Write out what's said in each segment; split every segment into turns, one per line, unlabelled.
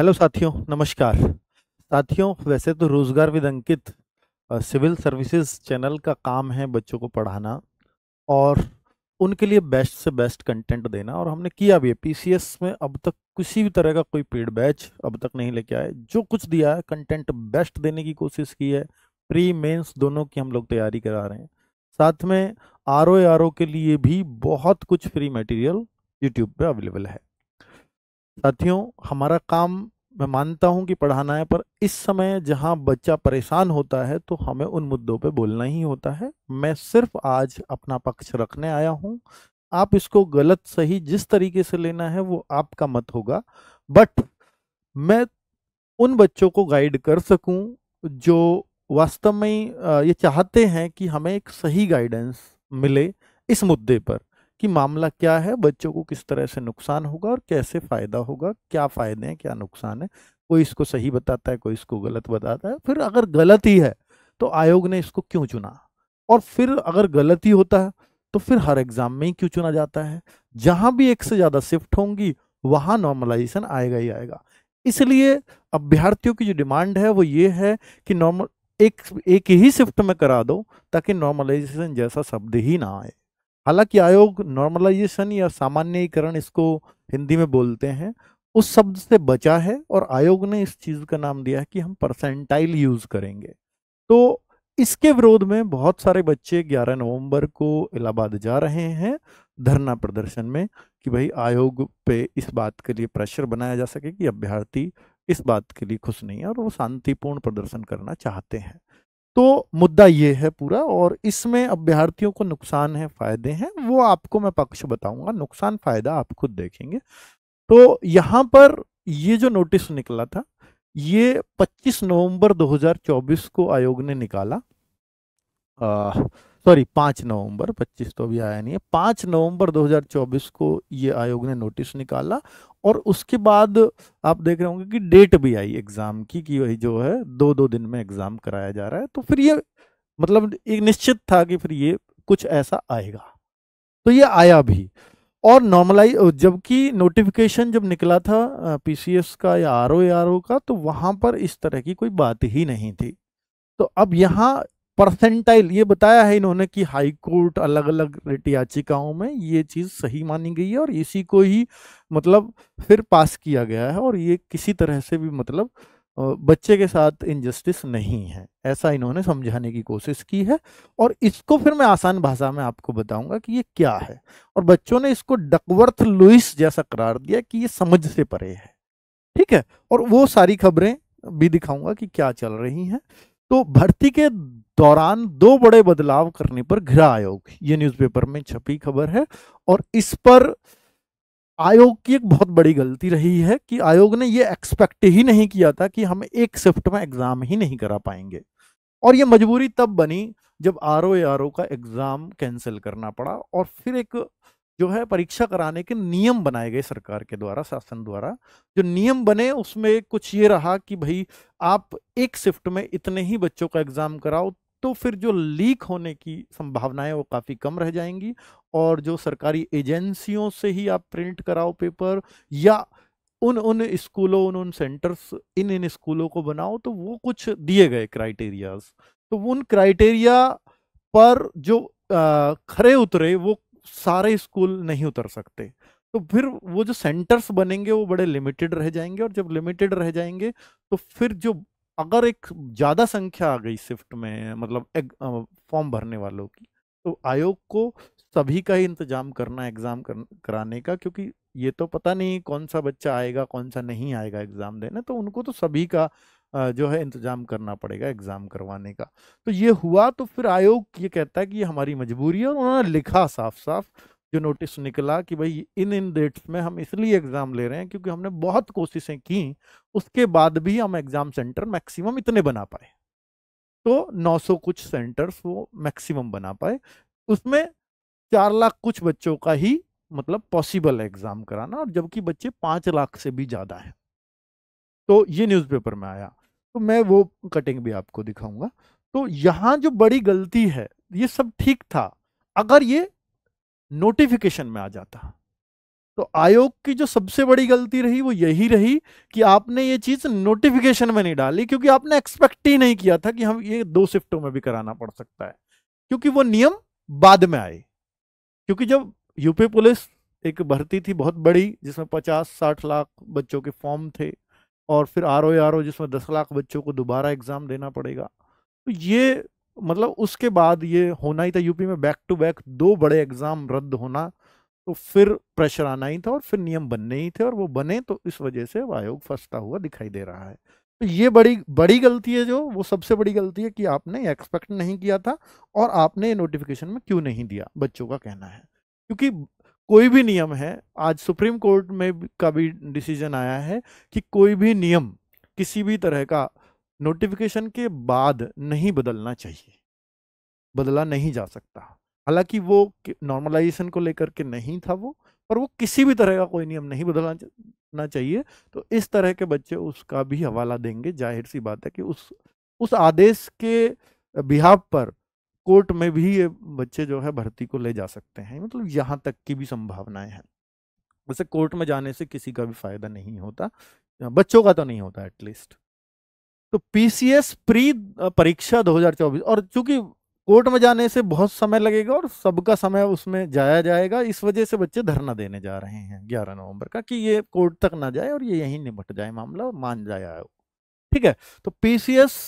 hello साथियों नमस्कार साथियों वैसे तो Rojgar with Ankit civil services channel का काम है बच्चों को पढ़ाना और उनके लिए बेस्ट से बेस्ट कंटेंट देना और हमने किया भी है पीसीएस में अब तक किसी भी तरह का कोई पेड बैच अब तक नहीं लेके आए जो कुछ दिया है कंटेंट बेस्ट देने की कोशिश की है प्री मेंस दोनों की हम लोग तैयारी करा रहे हैं साथ में आर ओ के लिए भी बहुत कुछ फ्री मटेरियल यूट्यूब पे अवेलेबल है साथियों हमारा काम मैं मानता हूं कि पढ़ाना है पर इस समय जहां बच्चा परेशान होता है तो हमें उन मुद्दों पे बोलना ही होता है मैं सिर्फ आज अपना पक्ष रखने आया हूं आप इसको गलत सही जिस तरीके से लेना है वो आपका मत होगा बट मैं उन बच्चों को गाइड कर सकूं जो वास्तव में ये चाहते हैं कि हमें एक सही गाइडेंस मिले इस मुद्दे पर कि मामला क्या है बच्चों को किस तरह से नुकसान होगा और कैसे फ़ायदा होगा क्या फ़ायदे हैं क्या नुकसान है कोई इसको सही बताता है कोई इसको गलत बताता है फिर अगर गलत ही है तो आयोग ने इसको क्यों चुना और फिर अगर गलत ही होता है तो फिर हर एग्ज़ाम में ही क्यों चुना जाता है जहाँ भी एक से ज़्यादा शिफ्ट होंगी वहाँ नॉर्मलाइजेशन आएगा ही आएगा इसलिए अभ्यर्थियों की जो डिमांड है वो ये है कि नॉर्मल एक एक ही शिफ्ट में करा दो ताकि नॉर्मलाइजेशन जैसा शब्द ही ना आए हालांकि आयोग नॉर्मलाइजेशन या सामान्यकरण इसको हिंदी में बोलते हैं उस शब्द से बचा है और आयोग ने इस चीज़ का नाम दिया है कि हम परसेंटाइल यूज़ करेंगे तो इसके विरोध में बहुत सारे बच्चे 11 नवंबर को इलाहाबाद जा रहे हैं धरना प्रदर्शन में कि भाई आयोग पे इस बात के लिए प्रेशर बनाया जा सके कि अभ्यर्थी इस बात के लिए खुश नहीं है और वो शांतिपूर्ण प्रदर्शन करना चाहते हैं तो मुद्दा ये है पूरा और इसमें अभ्यर्थियों को नुकसान है फायदे हैं वो आपको मैं पक्ष बताऊंगा नुकसान फायदा आप खुद देखेंगे तो यहाँ पर ये जो नोटिस निकला था ये 25 नवंबर 2024 को आयोग ने निकाला आ, सॉरी पांच नवंबर 25 तो अभी आया नहीं है पांच नवंबर 2024 को ये आयोग ने नोटिस निकाला और उसके बाद आप देख रहे होंगे कि डेट भी आई एग्ज़ाम की कि वही जो है दो दो दिन में एग्ज़ाम कराया जा रहा है तो फिर ये मतलब एक निश्चित था कि फिर ये कुछ ऐसा आएगा तो ये आया भी और नॉर्मलाइज जबकि नोटिफिकेशन जब निकला था पीसीएस का या आर ओ का तो वहाँ पर इस तरह की कोई बात ही नहीं थी तो अब यहाँ परसेंटाइल ये बताया है इन्होंने कि हाई कोर्ट अलग अलग रिट याचिकाओं में ये चीज़ सही मानी गई है और इसी को ही मतलब फिर पास किया गया है और ये किसी तरह से भी मतलब बच्चे के साथ इनजस्टिस नहीं है ऐसा इन्होंने समझाने की कोशिश की है और इसको फिर मैं आसान भाषा में आपको बताऊंगा कि ये क्या है और बच्चों ने इसको डकवर्थ लुइस जैसा करार दिया कि ये समझ से परे है ठीक है और वो सारी खबरें भी दिखाऊंगा कि क्या चल रही हैं तो भर्ती के दौरान दो बड़े बदलाव करने पर गृह आयोग ये न्यूज़पेपर में छपी खबर है और इस पर आयोग की एक बहुत बड़ी गलती रही है कि आयोग ने ये एक्सपेक्ट ही नहीं किया था कि हम एक शिफ्ट में एग्ज़ाम ही नहीं करा पाएंगे और ये मजबूरी तब बनी जब आर ओ का एग्ज़ाम कैंसिल करना पड़ा और फिर एक जो है परीक्षा कराने के नियम बनाए गए सरकार के द्वारा शासन द्वारा जो नियम बने उसमें कुछ ये रहा कि भाई आप एक शिफ्ट में इतने ही बच्चों का एग्जाम कराओ तो फिर जो लीक होने की संभावनाएं वो काफ़ी कम रह जाएंगी और जो सरकारी एजेंसियों से ही आप प्रिंट कराओ पेपर या उन उन स्कूलों उन उन सेंटर्स इन इन स्कूलों को बनाओ तो वो कुछ दिए गए क्राइटेरियाज तो उन क्राइटेरिया पर जो खरे उतरे वो सारे स्कूल नहीं उतर सकते तो फिर वो जो सेंटर्स बनेंगे वो बड़े लिमिटेड रह जाएंगे और जब लिमिटेड रह जाएंगे तो फिर जो अगर एक ज़्यादा संख्या आ गई शिफ्ट में मतलब फॉर्म भरने वालों की तो आयोग को सभी का ही इंतजाम करना एग्ज़ाम कर, कराने का क्योंकि ये तो पता नहीं कौन सा बच्चा आएगा कौन सा नहीं आएगा एग्ज़ाम देने तो उनको तो सभी का जो है इंतजाम करना पड़ेगा एग्ज़ाम करवाने का तो ये हुआ तो फिर आयोग ये कहता है कि ये हमारी मजबूरी है और उन्होंने लिखा साफ साफ जो नोटिस निकला कि भाई इन इन डेट्स में हम इसलिए एग्ज़ाम ले रहे हैं क्योंकि हमने बहुत कोशिशें की उसके बाद भी हम एग्ज़ाम सेंटर मैक्सिमम इतने बना पाए तो 900 कुछ सेंटर्स वो मैक्सिमम बना पाए उसमें चार लाख कुछ बच्चों का ही मतलब पॉसिबल एग्ज़ाम कराना और जबकि बच्चे पाँच लाख से भी ज़्यादा है तो ये न्यूज़पेपर में आया तो मैं वो कटिंग भी आपको दिखाऊंगा तो यहाँ जो बड़ी गलती है ये सब ठीक था अगर ये नोटिफिकेशन में आ जाता तो आयोग की जो सबसे बड़ी गलती रही वो यही रही कि आपने ये चीज नोटिफिकेशन में नहीं डाली क्योंकि आपने एक्सपेक्ट ही नहीं किया था कि हम ये दो शिफ्टों में भी कराना पड़ सकता है क्योंकि वो नियम बाद में आए क्योंकि जब यूपी पुलिस एक भर्ती थी बहुत बड़ी जिसमें पचास साठ लाख बच्चों के फॉर्म थे और फिर आर ओ आर ओ जिसमें दस लाख बच्चों को दोबारा एग्ज़ाम देना पड़ेगा तो ये मतलब उसके बाद ये होना ही था यूपी में बैक टू बैक दो बड़े एग्ज़ाम रद्द होना तो फिर प्रेशर आना ही था और फिर नियम बनने ही थे और वो बने तो इस वजह से आयोग फंसता हुआ दिखाई दे रहा है तो ये बड़ी बड़ी गलती है जो वो सबसे बड़ी गलती है कि आपने एक्सपेक्ट नहीं किया था और आपने नोटिफिकेशन में क्यों नहीं दिया बच्चों का कहना है क्योंकि कोई भी नियम है आज सुप्रीम कोर्ट में का भी डिसीजन आया है कि कोई भी नियम किसी भी तरह का नोटिफिकेशन के बाद नहीं बदलना चाहिए बदला नहीं जा सकता हालांकि वो नॉर्मलाइजेशन को लेकर के नहीं था वो पर वो किसी भी तरह का कोई नियम नहीं बदलना चाहिए तो इस तरह के बच्चे उसका भी हवाला देंगे जाहिर सी बात है कि उस उस आदेश के बिहाव पर कोर्ट में भी ये बच्चे जो है भर्ती को ले जा सकते हैं मतलब यहाँ तक की भी संभावनाएं हैं वैसे कोर्ट में जाने से किसी का भी फायदा नहीं होता बच्चों का तो नहीं होता एटलीस्ट तो पीसीएस प्री परीक्षा 2024 और चूंकि कोर्ट में जाने से बहुत समय लगेगा और सबका समय उसमें जाया जाएगा इस वजह से बच्चे धरना देने जा रहे हैं 11 नवंबर का कि ये कोर्ट तक ना जाए और ये यहीं निपट जाए मामला मान जाए ठीक है तो पीसीएस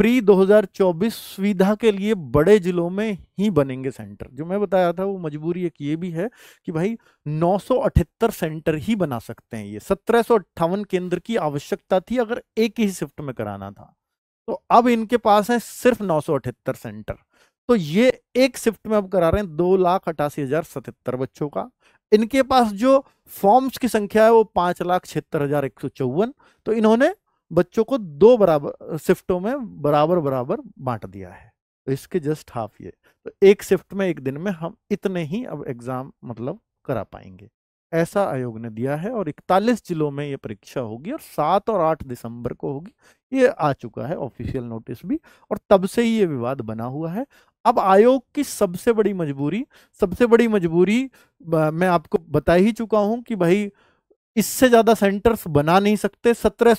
प्री 2024 सुविधा के लिए बड़े जिलों में ही बनेंगे सेंटर जो मैं बताया था वो मजबूरी एक ये भी है कि भाई नौ सेंटर ही बना सकते हैं ये सत्रह केंद्र की आवश्यकता थी अगर एक ही शिफ्ट में कराना था तो अब इनके पास है सिर्फ नौ सेंटर तो ये एक शिफ्ट में अब करा रहे हैं दो लाख अठासी हजार सतहत्तर बच्चों का इनके पास जो फॉर्म्स की संख्या है वो पांच लाख छिहत्तर हजार एक सौ चौवन तो इन्होंने बच्चों को दो बराबर शिफ्टों में बराबर बराबर बांट दिया है तो इसके जस्ट हाफ ये तो एक शिफ्ट में एक दिन में हम इतने ही अब एग्जाम मतलब करा पाएंगे ऐसा आयोग ने दिया है और 41 जिलों में ये परीक्षा होगी और 7 और 8 दिसंबर को होगी ये आ चुका है ऑफिशियल नोटिस भी और तब से ही ये विवाद बना हुआ है अब आयोग की सबसे बड़ी मजबूरी सबसे बड़ी मजबूरी मैं आपको बता ही चुका हूं कि भाई इससे ज्यादा सेंटर्स बना नहीं सकते सत्रह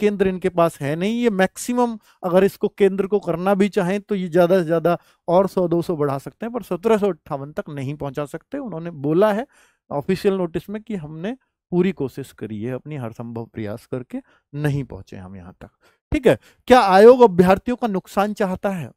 केंद्र इनके पास है नहीं ये मैक्सिमम अगर इसको केंद्र को करना भी चाहें तो ये ज्यादा से ज्यादा और 100-200 बढ़ा सकते हैं पर सत्रह तक नहीं पहुंचा सकते उन्होंने बोला है ऑफिशियल नोटिस में कि हमने पूरी कोशिश करी है अपनी हर संभव प्रयास करके नहीं पहुंचे हम यहाँ तक ठीक है क्या आयोग अभ्यर्थियों का नुकसान चाहता है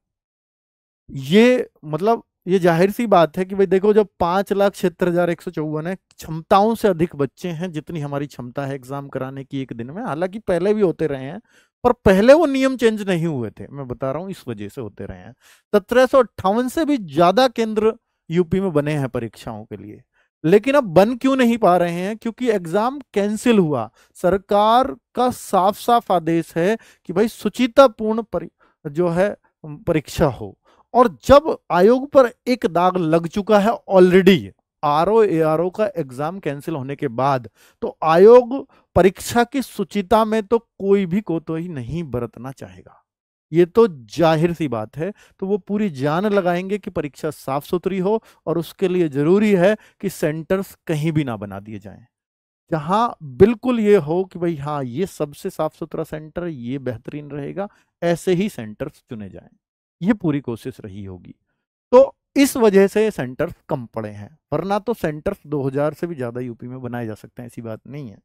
ये मतलब ये जाहिर सी बात है कि भाई देखो जब पांच लाख छिहत्तर हजार एक सौ चौवन है क्षमताओं से अधिक बच्चे हैं जितनी हमारी क्षमता है एग्जाम कराने की एक दिन में हालांकि पहले भी होते रहे हैं पर पहले वो नियम चेंज नहीं हुए थे मैं बता रहा हूँ इस वजह से होते रहे हैं सौ अट्ठावन से भी ज्यादा केंद्र यूपी में बने हैं परीक्षाओं के लिए लेकिन अब बन क्यों नहीं पा रहे हैं क्योंकि एग्जाम कैंसिल हुआ सरकार का साफ साफ आदेश है कि भाई सुचितापूर्ण जो है परीक्षा हो और जब आयोग पर एक दाग लग चुका है already R O A R O का एग्जाम कैंसिल होने के बाद तो आयोग परीक्षा की सुचिता में तो कोई भी कोतोही नहीं बरतना चाहेगा ये तो जाहिर सी बात है तो वो पूरी जान लगाएंगे कि परीक्षा साफ सुथरी हो और उसके लिए जरूरी है कि सेंटर्स कहीं भी ना बना दिए जाएं जहां बिल्कुल ये हो कि भाई हाँ ये सबसे साफ सुथरा सेंटर ये बेहतरीन रहेगा ऐसे ही सेंटर्स चुने जाएं ये पूरी कोशिश रही होगी तो इस वजह से सेंटर्स कम पड़े हैं वरना तो सेंटर्स 2000 से भी ज़्यादा यूपी में बनाए जा सकते हैं ऐसी बात नहीं है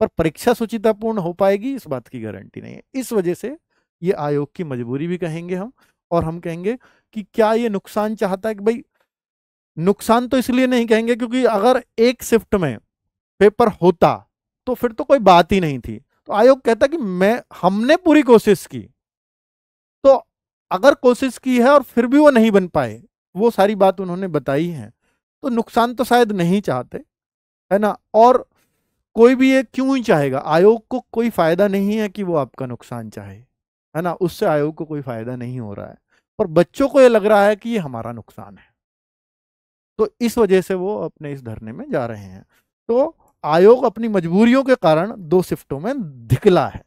पर परीक्षा सुचितापूर्ण हो पाएगी इस बात की गारंटी नहीं है इस वजह से ये आयोग की मजबूरी भी कहेंगे हम और हम कहेंगे कि क्या ये नुकसान चाहता है कि भाई नुकसान तो इसलिए नहीं कहेंगे क्योंकि अगर एक शिफ्ट में पेपर होता तो फिर तो कोई बात ही नहीं थी तो आयोग कहता कि मैं हमने पूरी कोशिश की तो अगर कोशिश की है और फिर भी वो नहीं बन पाए वो सारी बात उन्होंने बताई है तो नुकसान तो शायद नहीं चाहते है ना और कोई भी ये क्यों ही चाहेगा आयोग को कोई फ़ायदा नहीं है कि वो आपका नुकसान चाहे है ना उससे आयोग को कोई फ़ायदा नहीं हो रहा है पर बच्चों को ये लग रहा है कि ये हमारा नुकसान है तो इस वजह से वो अपने इस धरने में जा रहे हैं तो आयोग अपनी मजबूरियों के कारण दो शिफ्टों में धिकला है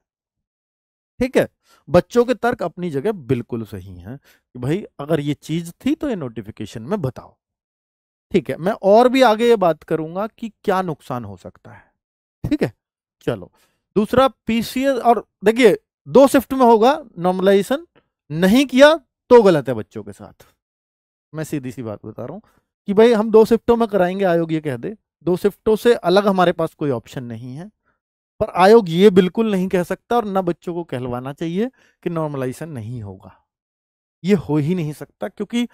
ठीक है बच्चों के तर्क अपनी जगह बिल्कुल सही हैं कि भाई अगर ये चीज़ थी तो ये नोटिफिकेशन में बताओ ठीक है मैं और भी आगे ये बात करूंगा कि क्या नुकसान हो सकता है ठीक है चलो दूसरा पीसीएस और देखिए दो शिफ्ट में होगा नॉर्मलाइजेशन नहीं किया तो गलत है बच्चों के साथ मैं सीधी सी बात बता रहा हूं कि भाई हम दो शिफ्टों में कराएंगे आयोग ये कह दे दो शिफ्टों से अलग हमारे पास कोई ऑप्शन नहीं है पर आयोग ये बिल्कुल नहीं कह सकता और ना बच्चों को कहलवाना चाहिए कि नॉर्मलाइजेशन नहीं होगा ये हो ही नहीं सकता क्योंकि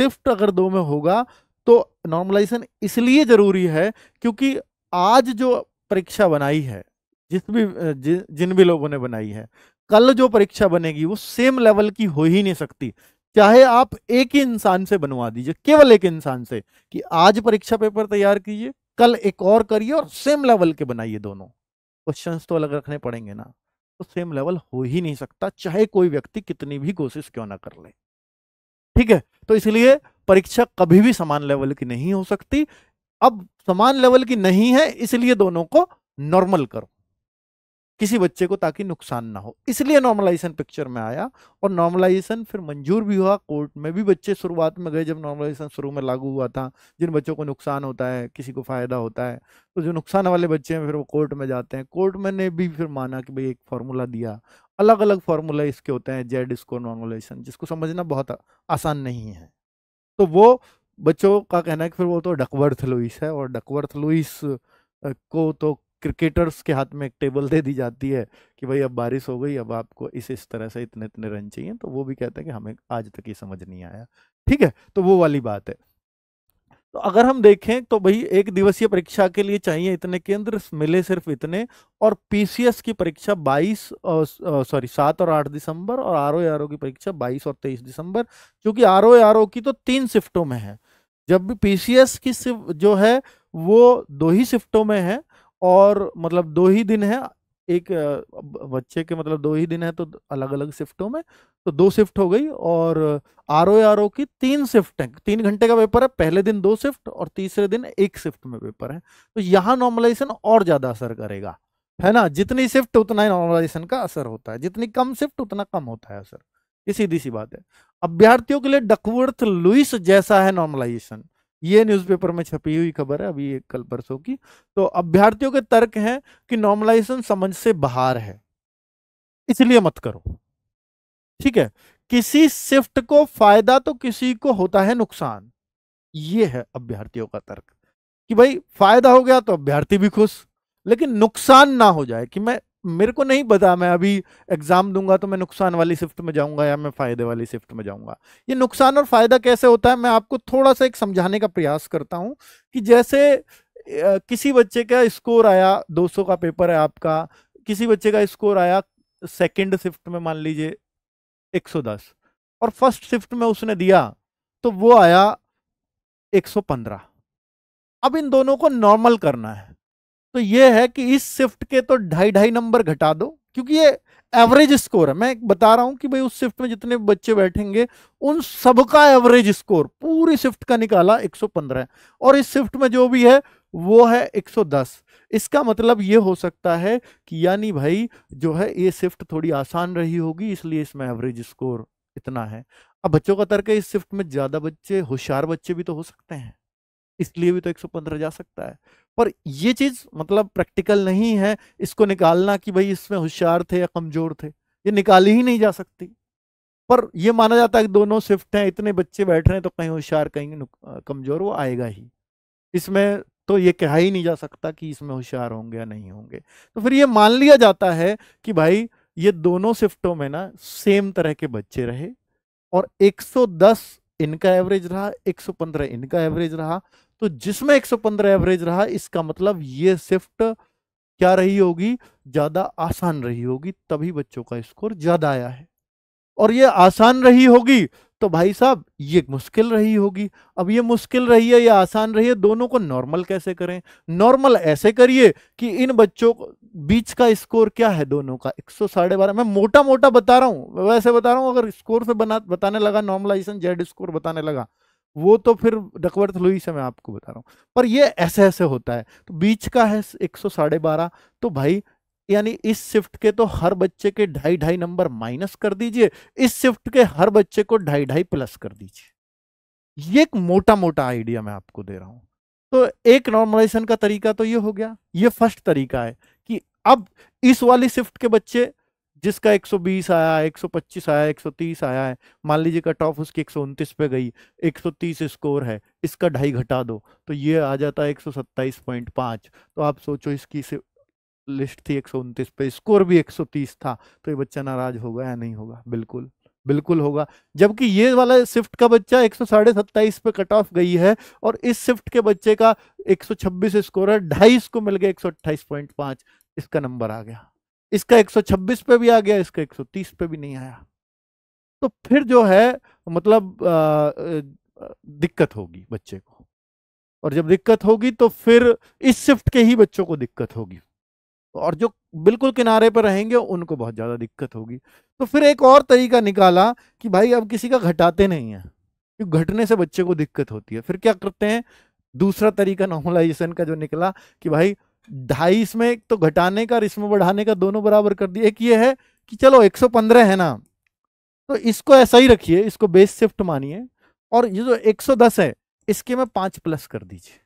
शिफ्ट अगर दो में होगा तो नॉर्मलाइजेशन इसलिए जरूरी है क्योंकि आज जो परीक्षा बनाई है जिस भी जि, जिन भी लोगों ने बनाई है कल जो परीक्षा बनेगी वो सेम लेवल की हो ही नहीं सकती चाहे आप एक ही इंसान से बनवा दीजिए केवल एक इंसान से कि आज परीक्षा पेपर तैयार कीजिए कल एक और करिए और सेम लेवल के बनाइए दोनों क्वेश्चन तो अलग रखने पड़ेंगे ना तो सेम लेवल हो ही नहीं सकता चाहे कोई व्यक्ति कितनी भी कोशिश क्यों ना कर ले ठीक है तो इसलिए परीक्षा कभी भी समान लेवल की नहीं हो सकती अब समान लेवल की नहीं है इसलिए दोनों को नॉर्मल करो किसी बच्चे को ताकि नुकसान ना हो इसलिए नॉर्मलाइजेशन पिक्चर में आया और नॉर्मलाइजेशन फिर मंजूर भी हुआ कोर्ट में भी बच्चे शुरुआत में गए जब नॉर्मलाइजेशन शुरू में लागू हुआ था जिन बच्चों को नुकसान होता है किसी को फ़ायदा होता है तो जो नुकसान वाले बच्चे हैं फिर वो कोर्ट में जाते हैं कोर्ट में ने भी फिर माना कि भाई एक फार्मूला दिया अलग अलग फार्मूला इसके होते हैं जेड स्कोर नॉर्मलाइजेशन जिसको समझना बहुत आसान नहीं है तो वो बच्चों का कहना है कि फिर वो तो डकवर्थ लुइस है और डकवर्थ लुइस को तो क्रिकेटर्स के हाथ में एक टेबल दे दी जाती है कि भाई अब बारिश हो गई अब आपको इस इस तरह से इतने इतने रन चाहिए तो वो भी कहते हैं कि हमें आज तक ये समझ नहीं आया ठीक है तो वो वाली बात है तो अगर हम देखें तो भाई एक दिवसीय परीक्षा के लिए चाहिए इतने केंद्र मिले सिर्फ इतने और पीसीएस की परीक्षा 22 सॉरी सात और आठ दिसंबर और आर ओ की परीक्षा 22 और 23 दिसंबर क्योंकि आर ओ की तो तीन शिफ्टों में है जब भी पीसीएस की जो है वो दो ही शिफ्टों में है और मतलब दो ही दिन है एक बच्चे के मतलब दो ही दिन है तो अलग अलग शिफ्टों में तो दो शिफ्ट हो गई और आर ओ आर ओ की तीन शिफ्ट है तीन घंटे का पेपर है पहले दिन दो शिफ्ट और तीसरे दिन एक शिफ्ट में पेपर है तो यहाँ नॉर्मलाइजेशन और ज़्यादा असर करेगा है ना जितनी शिफ्ट उतना ही नॉर्मलाइजेशन का असर होता है जितनी कम शिफ्ट उतना कम होता है असर ये सीधी सी बात है अभ्यार्थियों के लिए डकवर्थ लुइस जैसा है नॉर्मलाइजेशन ये न्यूज़पेपर में छपी हुई खबर है अभी एक कल परसों की तो अभ्यर्थियों के तर्क हैं कि नॉर्मलाइजेशन समझ से बाहर है इसलिए मत करो ठीक है किसी शिफ्ट को फायदा तो किसी को होता है नुकसान ये है अभ्यर्थियों का तर्क कि भाई फायदा हो गया तो अभ्यर्थी भी खुश लेकिन नुकसान ना हो जाए कि मैं मेरे को नहीं पता मैं अभी एग्जाम दूंगा तो मैं नुकसान वाली शिफ्ट में जाऊंगा या मैं फायदे वाली शिफ्ट में जाऊंगा ये नुकसान और फायदा कैसे होता है मैं आपको थोड़ा सा एक समझाने का प्रयास करता हूँ कि जैसे किसी बच्चे का स्कोर आया 200 का पेपर है आपका किसी बच्चे का स्कोर आया सेकेंड शिफ्ट में मान लीजिए एक और फर्स्ट शिफ्ट में उसने दिया तो वो आया 115 अब इन दोनों को नॉर्मल करना है तो ये है कि इस शिफ्ट के तो ढाई ढाई नंबर घटा दो क्योंकि ये एवरेज स्कोर है मैं बता रहा हूं कि भाई उस शिफ्ट में जितने बच्चे बैठेंगे उन सबका एवरेज स्कोर पूरी शिफ्ट का निकाला 115 है और इस शिफ्ट में जो भी है वो है 110 इसका मतलब ये हो सकता है कि यानी भाई जो है ये शिफ्ट थोड़ी आसान रही होगी इसलिए इसमें एवरेज स्कोर इतना है अब बच्चों का तर्क है इस शिफ्ट में ज़्यादा बच्चे होशियार बच्चे भी तो हो सकते हैं इसलिए भी तो एक जा सकता है पर ये चीज मतलब प्रैक्टिकल नहीं है इसको निकालना कि भाई इसमें होशियार थे या कमजोर थे ये निकाली ही नहीं जा सकती पर ये माना जाता है कि दोनों शिफ्ट हैं इतने बच्चे बैठ रहे हैं तो कहीं होशियार कहीं कमजोर वो आएगा ही इसमें तो ये कहा ही नहीं जा सकता कि इसमें होशियार होंगे या नहीं होंगे तो फिर ये मान लिया जाता है कि भाई ये दोनों शिफ्टों में ना सेम तरह के बच्चे रहे और 110 इनका एवरेज रहा 115 इनका एवरेज रहा तो जिसमें 115 एवरेज रहा इसका मतलब ये शिफ्ट क्या रही होगी ज्यादा आसान रही होगी तभी बच्चों का स्कोर ज्यादा आया है और ये आसान रही होगी तो भाई साहब ये मुश्किल रही होगी अब ये मुश्किल रही है या आसान रही है दोनों को नॉर्मल कैसे करें नॉर्मल ऐसे करिए कि इन बच्चों बीच का स्कोर क्या है दोनों का एक सौ साढ़े बारह मैं मोटा मोटा बता रहा हूं वैसे बता रहा हूं अगर स्कोर से बना बताने लगा नॉर्मलाइजेशन जेड स्कोर बताने लगा वो तो फिर डकवर्थ लुई से मैं आपको बता रहा हूँ पर ये ऐसे ऐसे होता है तो बीच का है एक सौ साढ़े बारह तो भाई यानी इस शिफ्ट के तो हर बच्चे के ढाई ढाई नंबर माइनस कर दीजिए इस शिफ्ट के हर बच्चे को ढाई ढाई प्लस कर दीजिए ये एक मोटा मोटा आइडिया मैं आपको दे रहा हूं तो एक नॉर्मलाइजेशन का तरीका तो ये हो गया ये फर्स्ट तरीका है कि अब इस वाली शिफ्ट के बच्चे जिसका 120 आया 125 आया 130 आया है मान लीजिए कट ऑफ उसकी एक पे गई 130 स्कोर है इसका ढाई घटा दो तो ये आ जाता है एक तो आप सोचो इसकी से लिस्ट थी एक पे स्कोर भी 130 था तो ये बच्चा नाराज होगा या नहीं होगा बिल्कुल बिल्कुल होगा जबकि ये वाला शिफ्ट का बच्चा एक सौ साढ़े सत्ताईस पे कट ऑफ गई है और इस शिफ्ट के बच्चे का 126 स्कोर है ढाई को मिल गया एक इसका नंबर आ गया इसका 126 पे भी आ गया इसका 130 पे भी नहीं आया तो फिर जो है मतलब दिक्कत होगी बच्चे को और जब दिक्कत होगी तो फिर इस शिफ्ट के ही बच्चों को दिक्कत होगी और जो बिल्कुल किनारे पर रहेंगे उनको बहुत ज़्यादा दिक्कत होगी तो फिर एक और तरीका निकाला कि भाई अब किसी का घटाते नहीं है क्योंकि घटने से बच्चे को दिक्कत होती है फिर क्या करते हैं दूसरा तरीका नॉर्मलाइजेशन का जो निकला कि भाई ढाई इसमें तो घटाने का और इसमें बढ़ाने का दोनों बराबर कर दिए एक ये है कि चलो 115 है ना तो इसको ऐसा ही रखिए इसको बेस शिफ्ट मानिए और ये जो 110 है इसके में पाँच प्लस कर दीजिए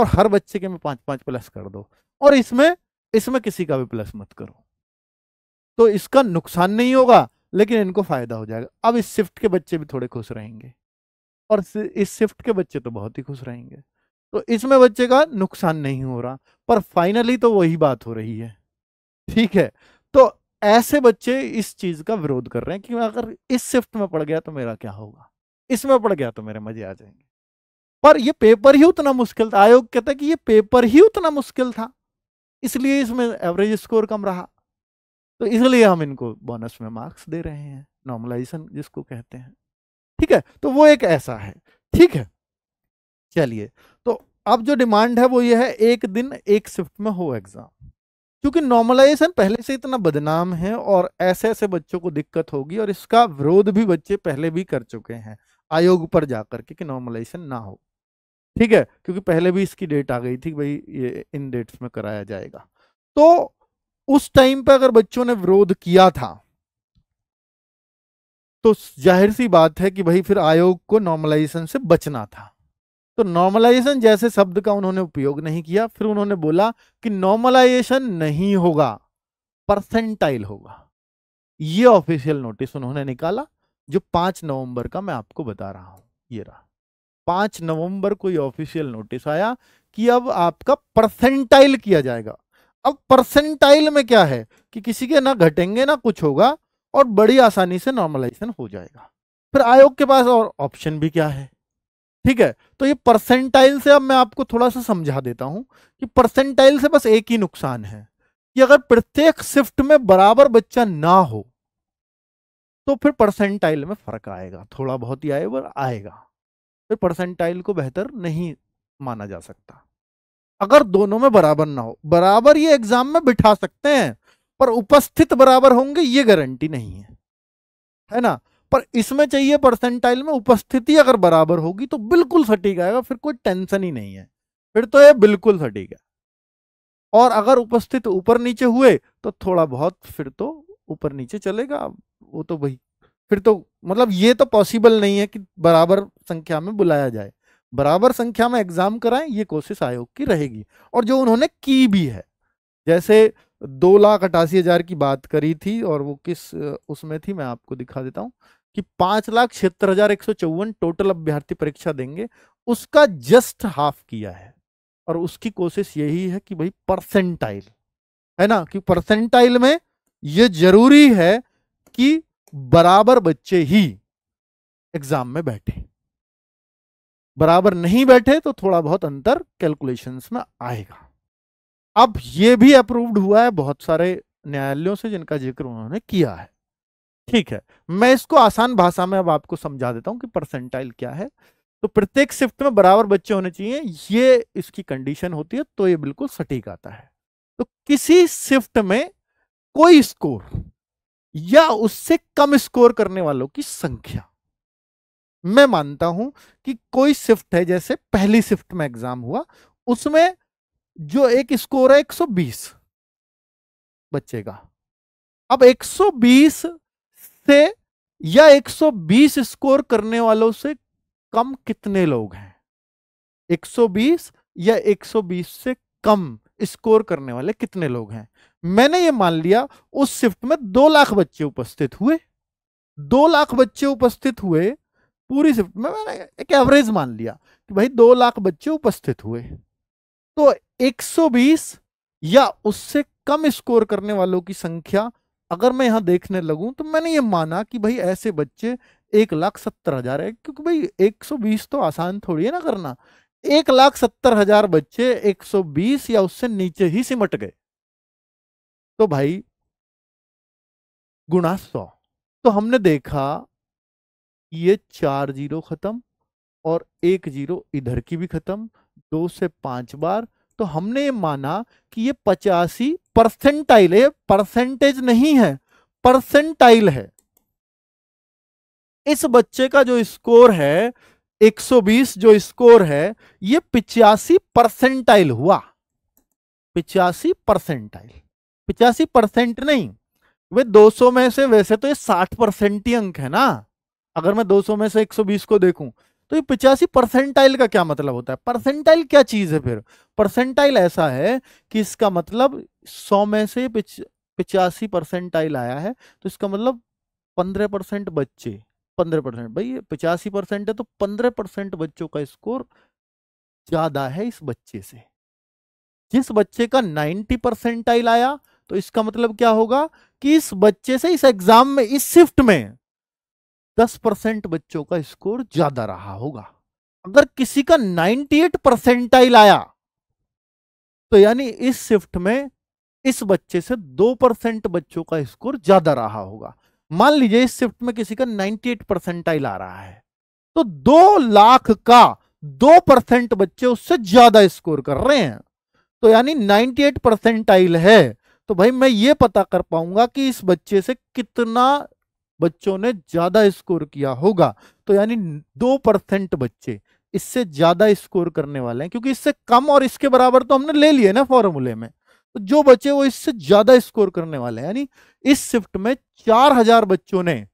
और हर बच्चे के में पाँच पाँच प्लस कर दो और इसमें इसमें किसी का भी प्लस मत करो तो इसका नुकसान नहीं होगा लेकिन इनको फायदा हो जाएगा अब इस शिफ्ट के बच्चे भी थोड़े खुश रहेंगे और इस शिफ्ट के बच्चे तो बहुत ही खुश रहेंगे तो इसमें बच्चे का नुकसान नहीं हो रहा पर फाइनली तो वही बात हो रही है ठीक है तो ऐसे बच्चे इस चीज का विरोध कर रहे हैं कि अगर इस शिफ्ट में पड़ गया तो मेरा क्या होगा इसमें पड़ गया तो मेरे मजे आ जाएंगे पर ये पेपर ही उतना मुश्किल था आयोग कहता है कि ये पेपर ही उतना मुश्किल था इसलिए इसमें एवरेज स्कोर कम रहा तो इसलिए हम इनको बोनस में मार्क्स दे रहे हैं नॉर्मलाइजेशन जिसको कहते हैं ठीक है तो वो एक ऐसा है ठीक है चलिए तो अब जो डिमांड है वो ये है एक दिन एक शिफ्ट में हो एग्जाम क्योंकि नॉर्मलाइजेशन पहले से इतना बदनाम है और ऐसे ऐसे बच्चों को दिक्कत होगी और इसका विरोध भी बच्चे पहले भी कर चुके हैं आयोग पर जाकर के कि नॉर्मलाइजेशन ना हो ठीक है क्योंकि पहले भी इसकी डेट आ गई थी भाई ये इन डेट्स में कराया जाएगा तो उस टाइम पर अगर बच्चों ने विरोध किया था तो जाहिर सी बात है कि भाई फिर आयोग को नॉर्मलाइजेशन से बचना था तो नॉर्मलाइजेशन जैसे शब्द का उन्होंने उपयोग नहीं किया फिर उन्होंने बोला कि नॉर्मलाइजेशन नहीं होगा परसेंटाइल होगा ये ऑफिशियल नोटिस उन्होंने निकाला जो पांच नवंबर का मैं आपको बता रहा हूं ये रहा पांच नवंबर को ये ऑफिशियल नोटिस आया कि अब आपका परसेंटाइल किया जाएगा अब परसेंटाइल में क्या है कि किसी के ना घटेंगे ना कुछ होगा और बड़ी आसानी से नॉर्मलाइजेशन हो जाएगा फिर आयोग के पास और ऑप्शन भी क्या है ठीक है तो ये परसेंटाइल से अब मैं आपको थोड़ा सा समझा देता हूं कि परसेंटाइल से बस एक ही नुकसान है कि अगर प्रत्येक शिफ्ट में बराबर बच्चा ना हो तो फिर परसेंटाइल में फर्क आएगा थोड़ा बहुत ही आएगा आएगा फिर परसेंटाइल को बेहतर नहीं माना जा सकता अगर दोनों में बराबर ना हो बराबर ये एग्जाम में बिठा सकते हैं पर उपस्थित बराबर होंगे ये गारंटी नहीं है है ना पर इसमें चाहिए परसेंटाइल में उपस्थिति अगर बराबर होगी तो बिल्कुल सटीक आएगा फिर कोई टेंशन ही नहीं है फिर तो ये बिल्कुल सटीक है और अगर उपस्थित ऊपर नीचे हुए तो थोड़ा बहुत फिर तो ऊपर नीचे चलेगा वो तो वही फिर तो मतलब ये तो पॉसिबल नहीं है कि बराबर संख्या में बुलाया जाए बराबर संख्या में एग्जाम कराएं ये कोशिश आयोग की रहेगी और जो उन्होंने की भी है जैसे दो लाख अट्ठासी हजार की बात करी थी और वो किस उसमें थी मैं आपको दिखा देता हूँ कि पांच लाख छिहत्तर हजार एक सौ चौवन टोटल अभ्यर्थी परीक्षा देंगे उसका जस्ट हाफ किया है और उसकी कोशिश यही है कि भाई परसेंटाइल है ना कि परसेंटाइल में यह जरूरी है कि बराबर बच्चे ही एग्जाम में बैठे बराबर नहीं बैठे तो थोड़ा बहुत अंतर कैलकुलेशंस में आएगा अब यह भी अप्रूव्ड हुआ है बहुत सारे न्यायालयों से जिनका जिक्र उन्होंने किया है ठीक है मैं इसको आसान भाषा में अब आपको समझा देता हूँ कि परसेंटाइल क्या है तो प्रत्येक शिफ्ट में बराबर बच्चे होने चाहिए ये इसकी कंडीशन होती है तो ये बिल्कुल सटीक आता है तो किसी शिफ्ट में कोई स्कोर या उससे कम स्कोर करने वालों की संख्या मैं मानता हूं कि कोई शिफ्ट है जैसे पहली शिफ्ट में एग्जाम हुआ उसमें जो एक स्कोर है 120 बच्चे का अब 120 से या 120 स्कोर करने वालों से कम कितने लोग हैं 120 या 120 से कम स्कोर करने वाले कितने लोग हैं मैंने ये मान लिया उस शिफ्ट में दो लाख बच्चे उपस्थित हुए दो लाख बच्चे उपस्थित हुए पूरी शिफ्ट में मैंने एक एवरेज मान लिया कि भाई दो लाख बच्चे उपस्थित हुए तो 120 या उससे कम स्कोर करने वालों की संख्या अगर मैं यहाँ देखने लगूँ तो मैंने ये माना कि भाई ऐसे बच्चे एक लाख सत्तर हजार है क्योंकि भाई एक सौ बीस तो आसान थोड़ी है ना करना एक लाख सत्तर हजार बच्चे एक सौ बीस या उससे नीचे ही सिमट गए तो भाई गुणा सौ तो हमने देखा ये चार जीरो खत्म और एक जीरो इधर की भी खत्म दो से पांच बार तो हमने माना कि ये पचासी परसेंटाइल है परसेंटेज नहीं है परसेंटाइल है इस बच्चे का जो स्कोर है 120 जो स्कोर है ये पिचासी परसेंटाइल हुआ पिचासी परसेंटाइल पिचासी परसेंट नहीं वे 200 में से वैसे तो ये 60 परसेंट ही अंक है ना अगर मैं 200 में से 120 को देखूं तो ये पिचासी परसेंटाइल का क्या मतलब होता है परसेंटाइल क्या चीज है फिर परसेंटाइल ऐसा है कि इसका मतलब सौ में से पिचासी परसेंटाइल आया है तो इसका मतलब पंद्रह परसेंट बच्चे पंद्रह परसेंट भाई पिचासी परसेंट है तो पंद्रह परसेंट बच्चों का स्कोर ज्यादा है इस बच्चे से जिस बच्चे का नाइन्टी परसेंटाइल आया तो इसका मतलब क्या होगा कि इस बच्चे से इस एग्जाम में इस शिफ्ट में दस परसेंट बच्चों का स्कोर ज्यादा रहा होगा अगर किसी का 98 परसेंटाइल आया तो यानी इस शिफ्ट में इस बच्चे से दो परसेंट बच्चों का स्कोर ज्यादा रहा होगा मान लीजिए इस शिफ्ट में किसी का 98 परसेंटाइल आ रहा है तो दो लाख का दो परसेंट बच्चे उससे ज्यादा स्कोर कर रहे हैं तो यानी 98 परसेंटाइल है तो भाई मैं ये पता कर पाऊंगा कि इस बच्चे से कितना बच्चों ने ज्यादा स्कोर किया होगा तो यानी दो परसेंट बच्चे इससे ज्यादा स्कोर करने वाले हैं क्योंकि इससे कम और इसके बराबर तो हमने ले लिए ना फॉर्मूले में तो जो बच्चे वो इससे ज्यादा स्कोर करने वाले हैं यानी इस शिफ्ट में चार हजार बच्चों ने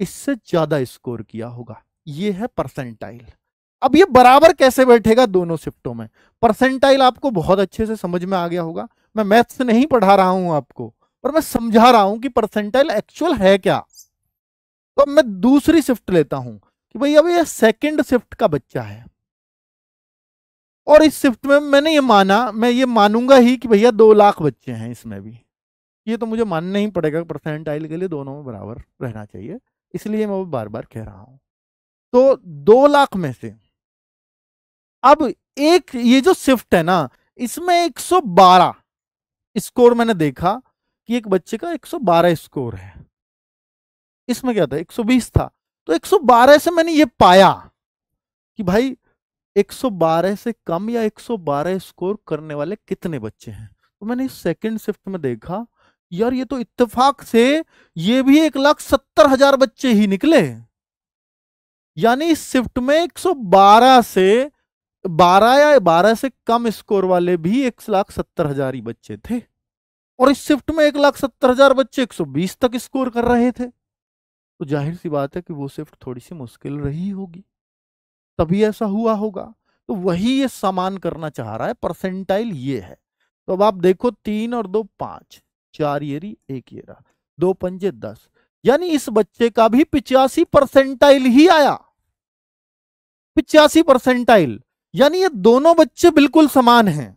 इससे ज्यादा स्कोर किया होगा ये है परसेंटाइल अब ये बराबर कैसे बैठेगा दोनों शिफ्टों में परसेंटाइल आपको बहुत अच्छे से समझ में आ गया होगा मैं मैथ्स नहीं पढ़ा रहा हूं आपको पर मैं समझा रहा हूं कि परसेंटाइल एक्चुअल है क्या तो अब मैं दूसरी शिफ्ट लेता हूं कि भाई अब यह सेकंड शिफ्ट का बच्चा है और इस शिफ्ट में मैंने ये माना मैं ये मानूंगा ही कि भैया दो लाख बच्चे हैं इसमें भी ये तो मुझे मानना ही पड़ेगा परसेंटाइल के लिए दोनों में बराबर रहना चाहिए इसलिए मैं वो बार बार कह रहा हूं तो दो लाख में से अब एक ये जो शिफ्ट है ना इसमें 112 स्कोर मैंने देखा कि एक बच्चे का 112 स्कोर है इसमें क्या था 120 था तो 112 से मैंने ये पाया कि भाई 112 से कम या 112 स्कोर करने वाले कितने बच्चे हैं तो मैंने सेकंड शिफ्ट में देखा यार ये तो इत्तेफाक से ये भी एक लाख सत्तर हजार बच्चे ही निकले यानी इस शिफ्ट में 112 से 12 या 12 से कम स्कोर वाले भी एक लाख सत्तर हजार ही बच्चे थे और इस शिफ्ट में एक लाख सत्तर हजार बच्चे 120 तक स्कोर कर रहे थे तो जाहिर सी बात है कि वो शिफ्ट थोड़ी सी मुश्किल रही होगी तभी ऐसा हुआ होगा तो वही ये समान करना चाह रहा है परसेंटाइल ये है तो अब आप देखो तीन और दो पांच चार येरी एक येरा दो पंजे दस यानी इस बच्चे का भी पिचासी परसेंटाइल ही आया पिचासी परसेंटाइल यानी ये दोनों बच्चे बिल्कुल समान हैं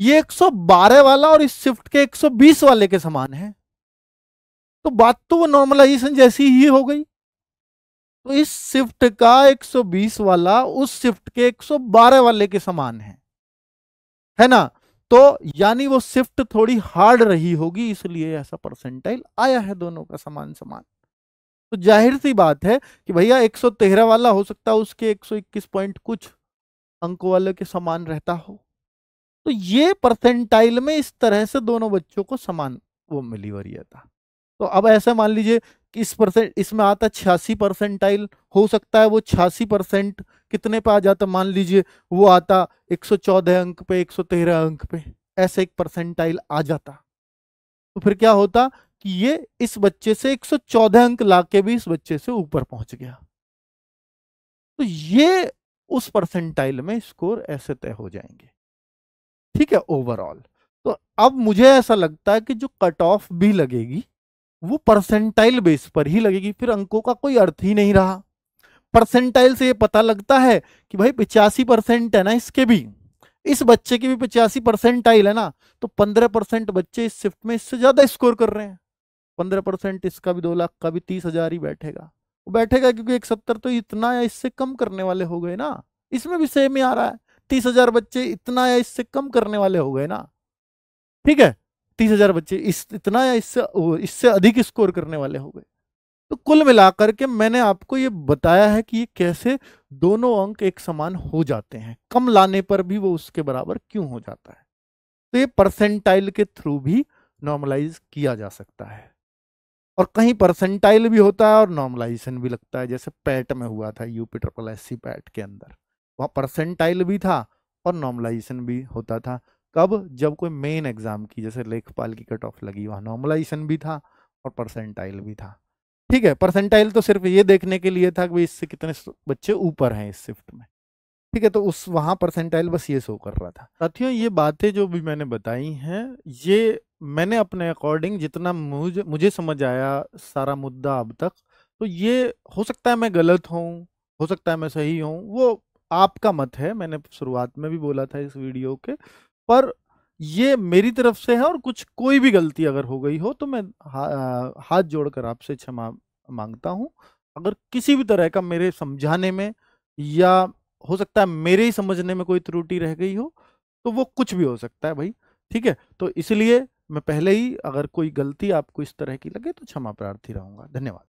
ये 112 वाला और इस शिफ्ट के 120 वाले के समान है तो बात तो वो नॉर्मलाइजेशन जैसी ही हो गई तो इस शिफ्ट का 120 वाला उस शिफ्ट के 112 वाले के समान है है ना तो यानी वो शिफ्ट थोड़ी हार्ड रही होगी इसलिए ऐसा परसेंटाइल आया है दोनों का समान समान तो जाहिर सी बात है कि भैया 113 वाला हो सकता है उसके 121 पॉइंट कुछ अंकों वाले के समान रहता हो तो ये परसेंटाइल में इस तरह से दोनों बच्चों को समान वो मिली वरीयता तो अब ऐसा मान लीजिए कि इस परसेंट इसमें आता छियासी परसेंटाइल हो सकता है वो छियासी परसेंट कितने पे आ जाता मान लीजिए वो आता एक सौ चौदह अंक पे एक सौ तेरह अंक पे ऐसे एक परसेंटाइल आ जाता तो फिर क्या होता कि ये इस बच्चे से एक सौ चौदह अंक ला के भी इस बच्चे से ऊपर पहुंच गया तो ये उस परसेंटाइल में स्कोर ऐसे तय हो जाएंगे ठीक है ओवरऑल तो अब मुझे ऐसा लगता है कि जो कट ऑफ भी लगेगी वो परसेंटाइल बेस पर ही लगेगी फिर अंकों का कोई अर्थ ही नहीं रहा परसेंटाइल से ये पता लगता है कि भाई पिचासी परसेंट है ना इसके भी इस बच्चे की भी पिचासी परसेंटाइल है ना तो पंद्रह परसेंट बच्चे इस शिफ्ट में इससे ज्यादा स्कोर कर रहे हैं पंद्रह परसेंट इसका भी दो लाख का भी तीस हजार ही बैठेगा वो बैठेगा क्योंकि एक सत्तर तो इतना या इससे कम करने वाले हो गए ना इसमें भी सेम ही आ रहा है तीस हजार बच्चे इतना या इससे कम करने वाले हो गए ना ठीक है तीस हजार बच्चे इस इतना या इससे इससे अधिक स्कोर करने वाले हो गए तो कुल मिलाकर के मैंने आपको ये बताया है कि ये कैसे दोनों अंक एक समान हो जाते हैं कम लाने पर भी वो उसके बराबर क्यों हो जाता है तो ये परसेंटाइल के थ्रू भी नॉर्मलाइज किया जा सकता है और कहीं परसेंटाइल भी होता है और नॉर्मलाइजेशन भी लगता है जैसे पैट में हुआ था UP triple S C PET के अंदर वहाँ परसेंटाइल भी था और नॉर्मलाइजेशन भी होता था कब जब कोई मेन एग्जाम की जैसे लेखपाल की कट ऑफ लगी वहां नॉर्मलाइजेशन भी था और परसेंटाइल भी था ठीक है परसेंटाइल तो सिर्फ ये देखने के लिए था कि इससे कितने बच्चे ऊपर हैं इस शिफ्ट में ठीक है तो उस वहां परसेंटाइल बस ये शो कर रहा था साथियों ये बातें जो भी मैंने बताई हैं ये मैंने अपने अकॉर्डिंग जितना मुझे मुझे समझ आया सारा मुद्दा अब तक तो ये हो सकता है मैं गलत हूँ हो सकता है मैं सही हूँ वो आपका मत है मैंने शुरुआत में भी बोला था इस वीडियो के पर ये मेरी तरफ से है और कुछ कोई भी गलती अगर हो गई हो तो मैं हा, हाथ जोड़कर आपसे क्षमा मांगता हूँ अगर किसी भी तरह का मेरे समझाने में या हो सकता है मेरे ही समझने में कोई त्रुटि रह गई हो तो वो कुछ भी हो सकता है भाई ठीक है तो इसलिए मैं पहले ही अगर कोई गलती आपको इस तरह की लगे तो क्षमा प्रार्थी रहूंगा धन्यवाद